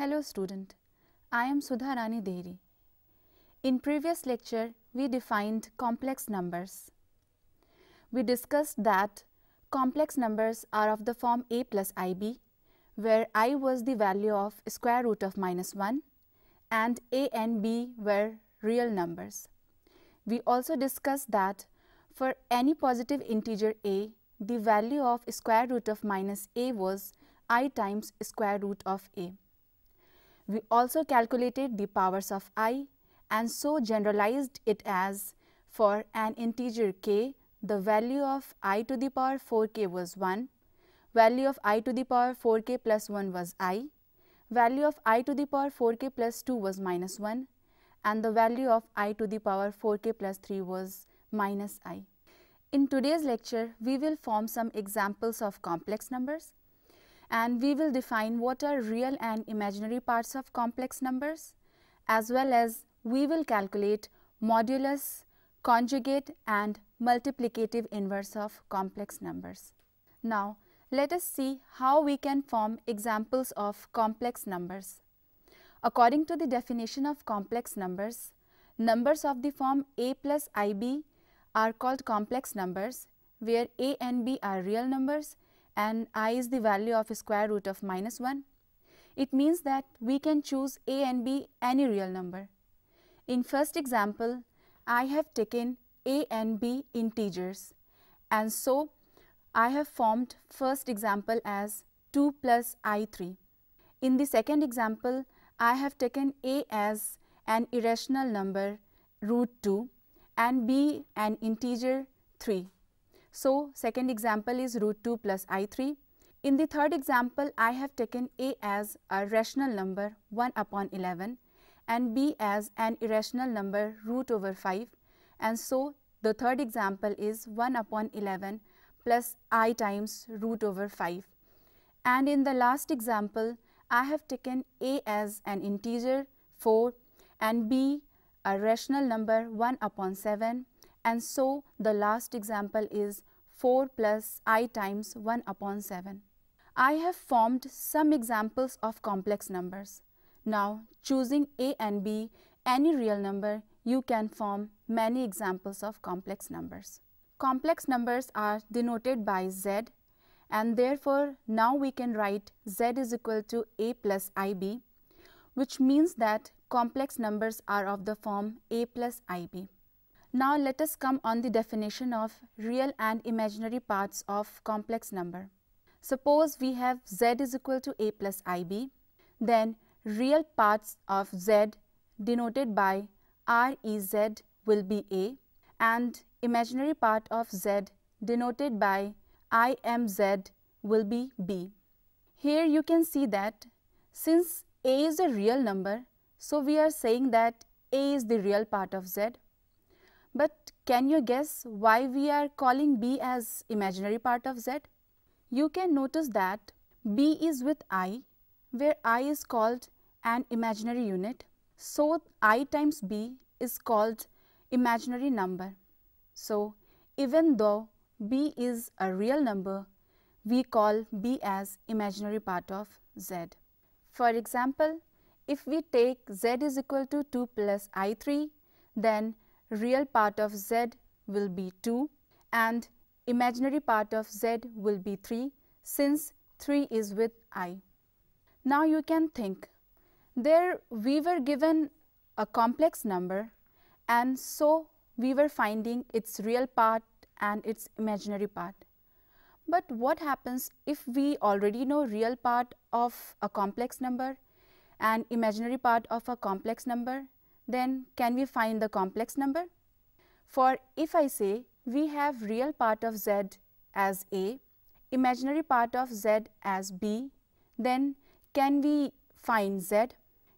Hello student, I am Sudharani Dehri. In previous lecture, we defined complex numbers. We discussed that complex numbers are of the form a plus ib, where i was the value of square root of minus 1 and a and b were real numbers. We also discussed that for any positive integer a, the value of square root of minus a was i times square root of a. We also calculated the powers of i and so generalized it as for an integer k, the value of i to the power 4k was 1, value of i to the power 4k plus 1 was i, value of i to the power 4k plus 2 was minus 1 and the value of i to the power 4k plus 3 was minus i. In today's lecture, we will form some examples of complex numbers and we will define what are real and imaginary parts of complex numbers as well as we will calculate modulus, conjugate and multiplicative inverse of complex numbers. Now, let us see how we can form examples of complex numbers. According to the definition of complex numbers, numbers of the form a plus ib are called complex numbers where a and b are real numbers and i is the value of square root of minus 1. It means that we can choose a and b any real number. In first example, I have taken a and b integers and so I have formed first example as 2 plus i3. In the second example, I have taken a as an irrational number root 2 and b an integer 3. So, second example is root 2 plus i3. In the third example, I have taken a as a rational number 1 upon 11 and b as an irrational number root over 5 and so the third example is 1 upon 11 plus i times root over 5. And in the last example, I have taken a as an integer 4 and b a rational number 1 upon 7 and so the last example is 4 plus i times 1 upon 7. I have formed some examples of complex numbers. Now choosing a and b any real number you can form many examples of complex numbers. Complex numbers are denoted by z and therefore now we can write z is equal to a plus ib which means that complex numbers are of the form a plus ib. Now let us come on the definition of real and imaginary parts of complex number. Suppose we have z is equal to a plus ib, then real parts of z denoted by rez will be a and imaginary part of z denoted by imz will be b. Here you can see that since a is a real number, so we are saying that a is the real part of z but can you guess why we are calling B as imaginary part of Z? You can notice that B is with I, where I is called an imaginary unit. So, I times B is called imaginary number. So, even though B is a real number, we call B as imaginary part of Z. For example, if we take Z is equal to 2 plus I3, then real part of z will be 2 and imaginary part of z will be 3 since 3 is with i. Now you can think, there we were given a complex number and so we were finding its real part and its imaginary part. But what happens if we already know real part of a complex number and imaginary part of a complex number then can we find the complex number? For if I say we have real part of z as a, imaginary part of z as b, then can we find z?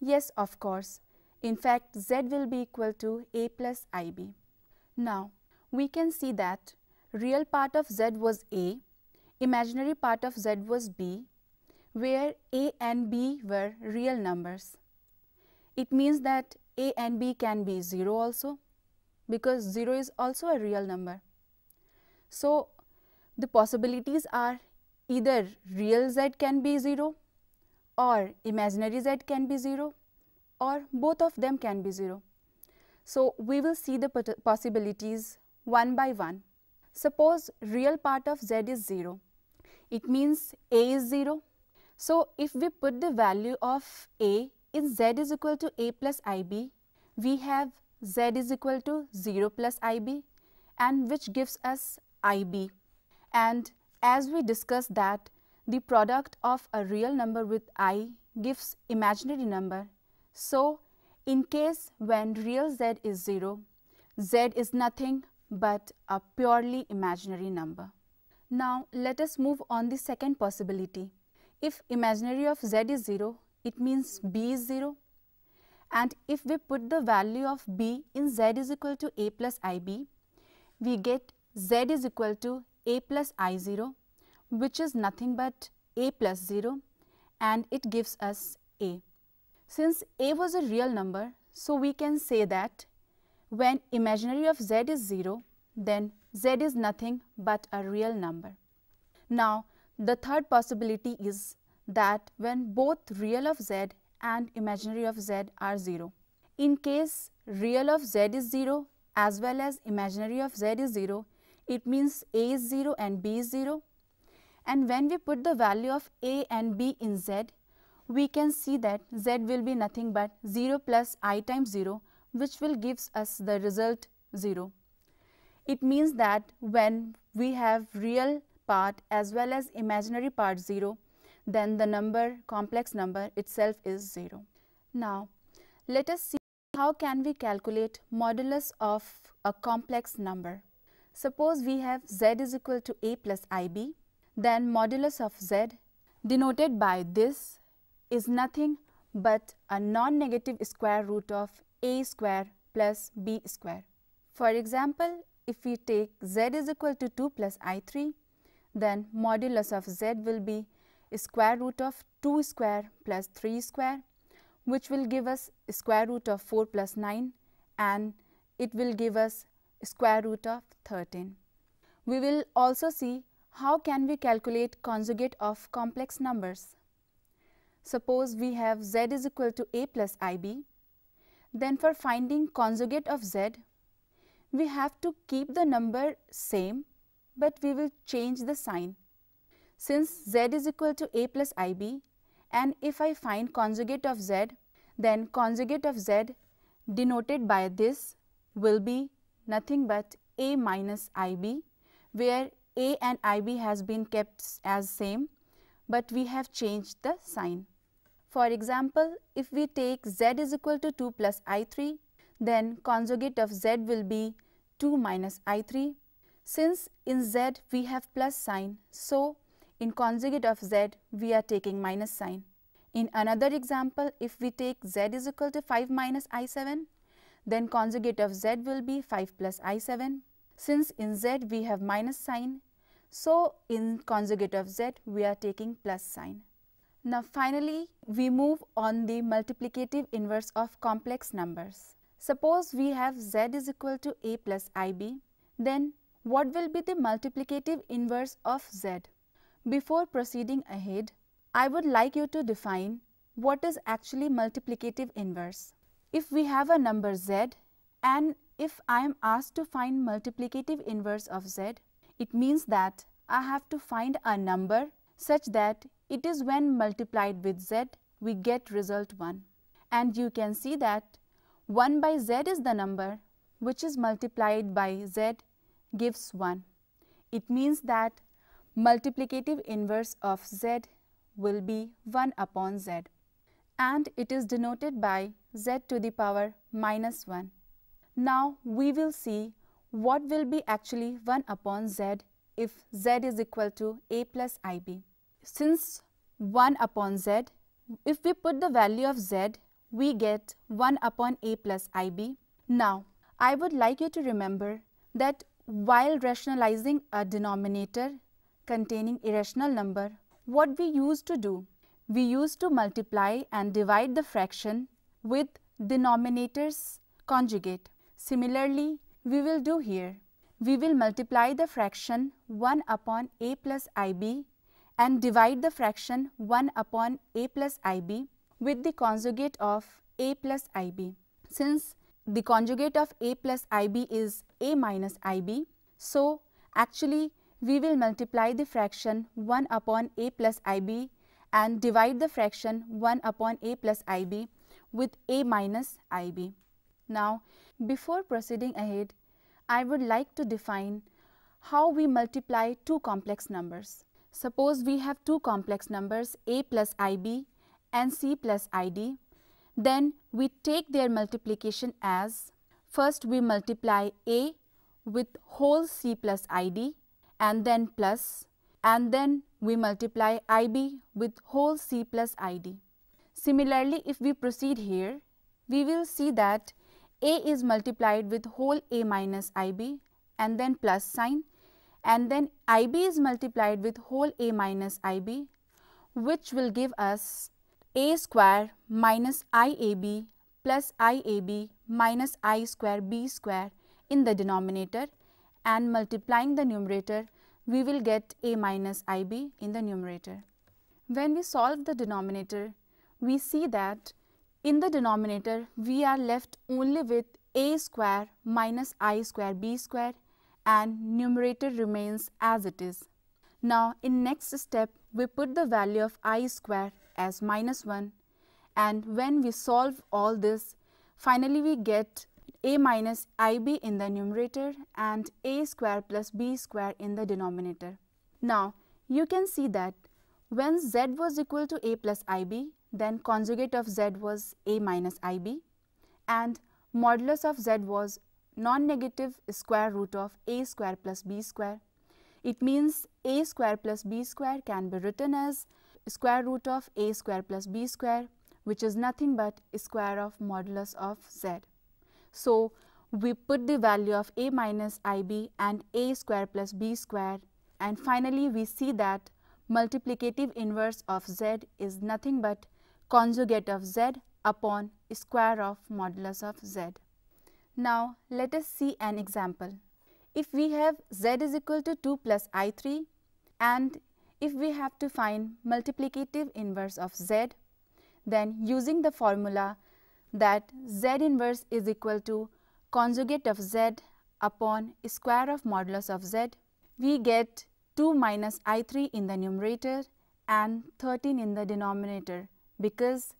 Yes, of course. In fact, z will be equal to a plus ib. Now, we can see that real part of z was a, imaginary part of z was b, where a and b were real numbers. It means that a and b can be 0 also because 0 is also a real number. So, the possibilities are either real z can be 0 or imaginary z can be 0 or both of them can be 0. So, we will see the possibilities one by one. Suppose real part of z is 0, it means a is 0. So, if we put the value of a if z is equal to a plus ib, we have z is equal to 0 plus ib and which gives us ib. And as we discussed that the product of a real number with i gives imaginary number. So, in case when real z is 0, z is nothing but a purely imaginary number. Now, let us move on the second possibility. If imaginary of z is 0, it means b is 0. And if we put the value of b in z is equal to a plus ib, we get z is equal to a plus i0 which is nothing but a plus 0 and it gives us a. Since a was a real number, so we can say that when imaginary of z is 0, then z is nothing but a real number. Now, the third possibility is that when both real of z and imaginary of z are 0. In case real of z is 0 as well as imaginary of z is 0, it means a is 0 and b is 0. And when we put the value of a and b in z, we can see that z will be nothing but 0 plus i times 0 which will gives us the result 0. It means that when we have real part as well as imaginary part 0, then the number, complex number itself is 0. Now, let us see how can we calculate modulus of a complex number. Suppose we have z is equal to a plus ib, then modulus of z denoted by this is nothing but a non-negative square root of a square plus b square. For example, if we take z is equal to 2 plus i3, then modulus of z will be square root of 2 square plus 3 square which will give us square root of 4 plus 9 and it will give us square root of 13. We will also see how can we calculate conjugate of complex numbers. Suppose we have z is equal to a plus ib. Then for finding conjugate of z, we have to keep the number same, but we will change the sign. Since z is equal to a plus ib and if I find conjugate of z, then conjugate of z denoted by this will be nothing but a minus ib where a and ib has been kept as same, but we have changed the sign. For example, if we take z is equal to 2 plus i3, then conjugate of z will be 2 minus i3. Since in z we have plus sign, so in conjugate of z, we are taking minus sign. In another example, if we take z is equal to 5 minus i7, then conjugate of z will be 5 plus i7. Since in z we have minus sign, so in conjugate of z we are taking plus sign. Now finally, we move on the multiplicative inverse of complex numbers. Suppose we have z is equal to a plus ib, then what will be the multiplicative inverse of z? Before proceeding ahead, I would like you to define what is actually multiplicative inverse. If we have a number z and if I am asked to find multiplicative inverse of z, it means that I have to find a number such that it is when multiplied with z we get result 1. And you can see that 1 by z is the number which is multiplied by z gives 1. It means that multiplicative inverse of z will be 1 upon z and it is denoted by z to the power minus 1. Now we will see what will be actually 1 upon z if z is equal to a plus ib. Since 1 upon z, if we put the value of z, we get 1 upon a plus ib. Now, I would like you to remember that while rationalizing a denominator, containing irrational number, what we used to do? We used to multiply and divide the fraction with denominator's conjugate. Similarly, we will do here. We will multiply the fraction 1 upon a plus ib and divide the fraction 1 upon a plus ib with the conjugate of a plus ib. Since the conjugate of a plus ib is a minus ib, so actually we will multiply the fraction 1 upon a plus ib and divide the fraction 1 upon a plus ib with a minus ib. Now, before proceeding ahead, I would like to define how we multiply two complex numbers. Suppose we have two complex numbers a plus ib and c plus id. Then we take their multiplication as first we multiply a with whole c plus id and then plus and then we multiply IB with whole C plus ID. Similarly, if we proceed here, we will see that A is multiplied with whole A minus IB and then plus sign and then IB is multiplied with whole A minus IB which will give us A square minus IAB plus IAB minus I square B square in the denominator and multiplying the numerator we will get a minus ib in the numerator. When we solve the denominator, we see that in the denominator, we are left only with a square minus i square b square and numerator remains as it is. Now, in next step, we put the value of i square as minus 1 and when we solve all this, finally we get a minus ib in the numerator and a square plus b square in the denominator. Now, you can see that when z was equal to a plus ib, then conjugate of z was a minus ib and modulus of z was non-negative square root of a square plus b square. It means a square plus b square can be written as square root of a square plus b square which is nothing but square of modulus of z. So, we put the value of a minus ib and a square plus b square and finally, we see that multiplicative inverse of z is nothing but conjugate of z upon square of modulus of z. Now, let us see an example. If we have z is equal to 2 plus i3 and if we have to find multiplicative inverse of z, then using the formula that Z inverse is equal to conjugate of Z upon square of modulus of Z, we get 2 minus I3 in the numerator and 13 in the denominator because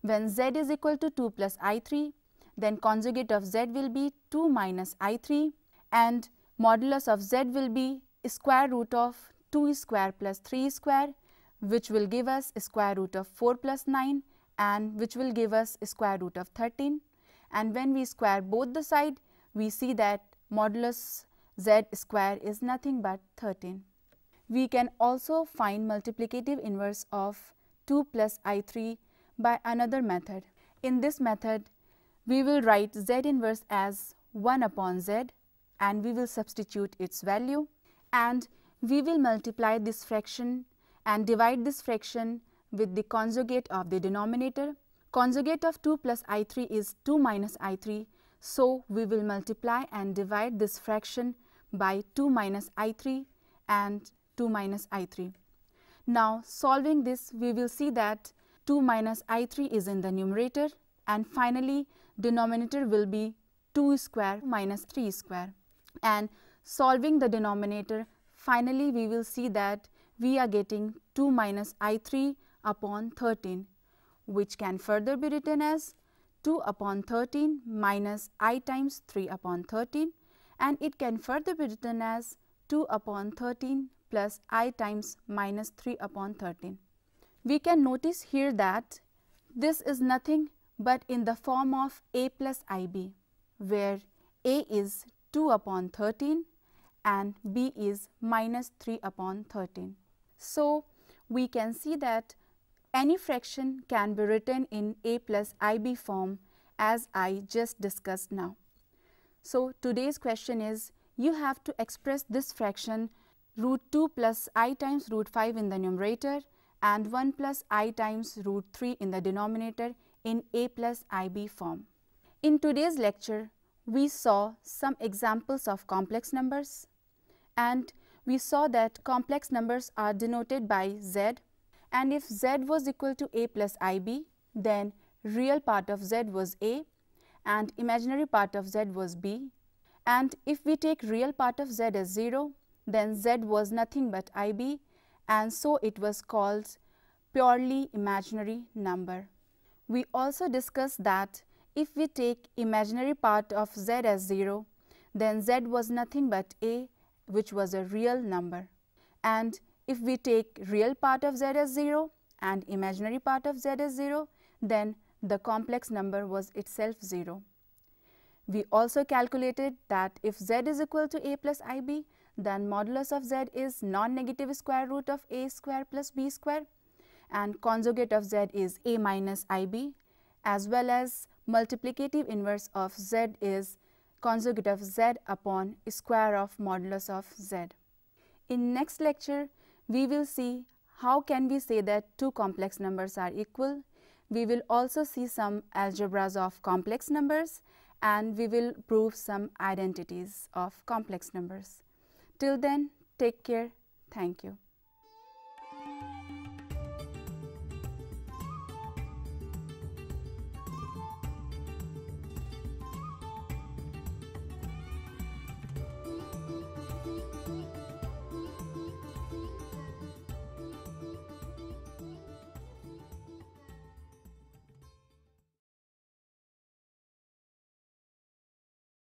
when Z is equal to 2 plus I3, then conjugate of Z will be 2 minus I3 and modulus of Z will be square root of 2 square plus 3 square which will give us square root of 4 plus 9 and which will give us square root of 13 and when we square both the side we see that modulus z square is nothing but 13. We can also find multiplicative inverse of 2 plus i3 by another method. In this method we will write z inverse as 1 upon z and we will substitute its value and we will multiply this fraction and divide this fraction with the conjugate of the denominator. Conjugate of 2 plus i3 is 2 minus i3. So, we will multiply and divide this fraction by 2 minus i3 and 2 minus i3. Now, solving this, we will see that 2 minus i3 is in the numerator and finally, denominator will be 2 square minus 3 square. And solving the denominator, finally, we will see that we are getting 2 minus i3 upon 13 which can further be written as 2 upon 13 minus i times 3 upon 13 and it can further be written as 2 upon 13 plus i times minus 3 upon 13. We can notice here that this is nothing but in the form of a plus ib where a is 2 upon 13 and b is minus 3 upon 13. So, we can see that any fraction can be written in a plus ib form as I just discussed now. So, today's question is you have to express this fraction root 2 plus i times root 5 in the numerator and 1 plus i times root 3 in the denominator in a plus ib form. In today's lecture, we saw some examples of complex numbers and we saw that complex numbers are denoted by z and if z was equal to a plus ib, then real part of z was a and imaginary part of z was b. And if we take real part of z as 0, then z was nothing but ib and so it was called purely imaginary number. We also discussed that if we take imaginary part of z as 0, then z was nothing but a which was a real number. And if we take real part of z as 0 and imaginary part of z as 0, then the complex number was itself 0. We also calculated that if z is equal to a plus ib, then modulus of z is non-negative square root of a square plus b square and conjugate of z is a minus ib as well as multiplicative inverse of z is conjugate of z upon square of modulus of z. In next lecture, we will see how can we say that two complex numbers are equal. We will also see some algebras of complex numbers and we will prove some identities of complex numbers. Till then, take care. Thank you.